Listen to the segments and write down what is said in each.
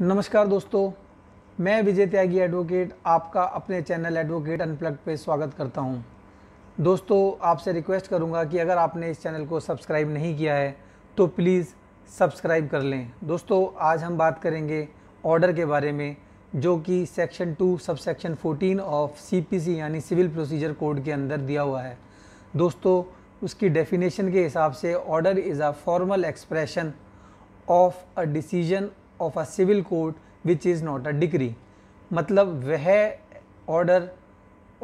नमस्कार दोस्तों मैं विजय त्यागी एडवोकेट आपका अपने चैनल एडवोकेट अनप्लग पे स्वागत करता हूं। दोस्तों आपसे रिक्वेस्ट करूंगा कि अगर आपने इस चैनल को सब्सक्राइब नहीं किया है तो प्लीज़ सब्सक्राइब कर लें दोस्तों आज हम बात करेंगे ऑर्डर के बारे में जो कि section two sub section fourteen of C यानी सिविल प्रोसीजर कोड के अंदर दिया हुआ है दोस्तों उसकी डेफिनेशन के हिसाब से order is a formal expression of a decision of a civil court which is not a degree मतलब वह ऑर्डर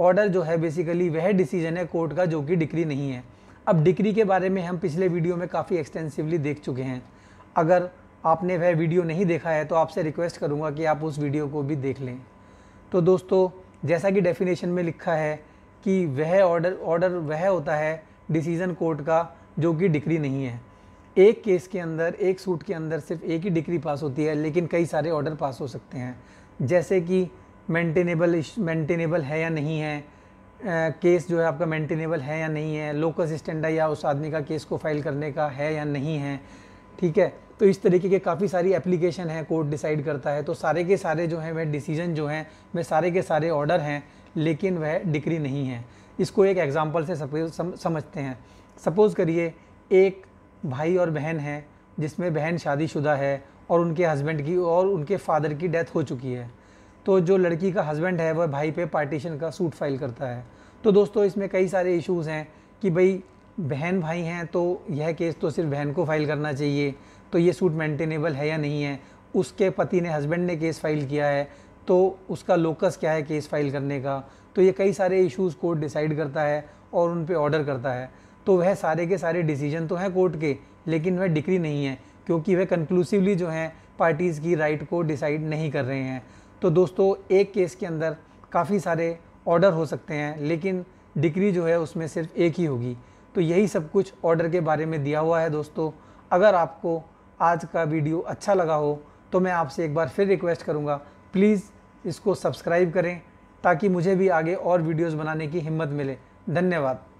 ऑर्डर जो है बेसिकली वह डिसीजन है कोर्ट का जो कि डिग्री नहीं है अब डिग्री के बारे में हम पिछले वीडियो में काफ़ी एक्सटेंसिवली देख चुके हैं अगर आपने वह वीडियो नहीं देखा है तो आपसे रिक्वेस्ट करूँगा कि आप उस वीडियो को भी देख लें तो दोस्तों जैसा कि डेफिनेशन में लिखा है कि वह ऑर्डर ऑर्डर वह होता है डिसीज़न कोर्ट का जो कि डिग्री नहीं है एक केस के अंदर एक सूट के अंदर सिर्फ एक ही डिग्री पास होती है लेकिन कई सारे ऑर्डर पास हो सकते हैं जैसे कि मेंटेनेबल मेंटेनेबल है या नहीं है केस जो है आपका मेंटेनेबल है या नहीं है लोकस स्टैंडा या उस आदमी का केस को फाइल करने का है या नहीं है ठीक है तो इस तरीके के काफ़ी सारी एप्लीकेशन है कोर्ट डिसाइड करता है तो सारे के सारे जो हैं वह डिसीजन जो हैं वह सारे के सारे ऑर्डर हैं लेकिन वह डिग्री नहीं है इसको एक एग्ज़ाम्पल से सम, समझते हैं सपोज़ करिए एक भाई और बहन है जिसमें बहन शादीशुदा है और उनके हस्बैंड की और उनके फादर की डेथ हो चुकी है तो जो लड़की का हस्बैंड है वह भाई पे पार्टीशन का सूट फाइल करता है तो दोस्तों इसमें कई सारे इश्यूज़ हैं कि भाई बहन भाई हैं तो यह केस तो सिर्फ बहन को फाइल करना चाहिए तो ये सूट मेंटेनेबल है या नहीं है उसके पति ने हस्बैंड ने केस फाइल किया है तो उसका लोकस क्या है केस फाइल करने का तो ये कई सारे इश्यूज़ कोर्ट डिसाइड करता है और उन पर ऑर्डर करता है तो वह सारे के सारे डिसीजन तो हैं कोर्ट के लेकिन वह डिक्री नहीं है क्योंकि वह कंक्लूसिवली जो है पार्टीज़ की राइट को डिसाइड नहीं कर रहे हैं तो दोस्तों एक केस के अंदर काफ़ी सारे ऑर्डर हो सकते हैं लेकिन डिक्री जो है उसमें सिर्फ एक ही होगी तो यही सब कुछ ऑर्डर के बारे में दिया हुआ है दोस्तों अगर आपको आज का वीडियो अच्छा लगा हो तो मैं आपसे एक बार फिर रिक्वेस्ट करूँगा प्लीज़ इसको सब्सक्राइब करें ताकि मुझे भी आगे और वीडियोज़ बनाने की हिम्मत मिले धन्यवाद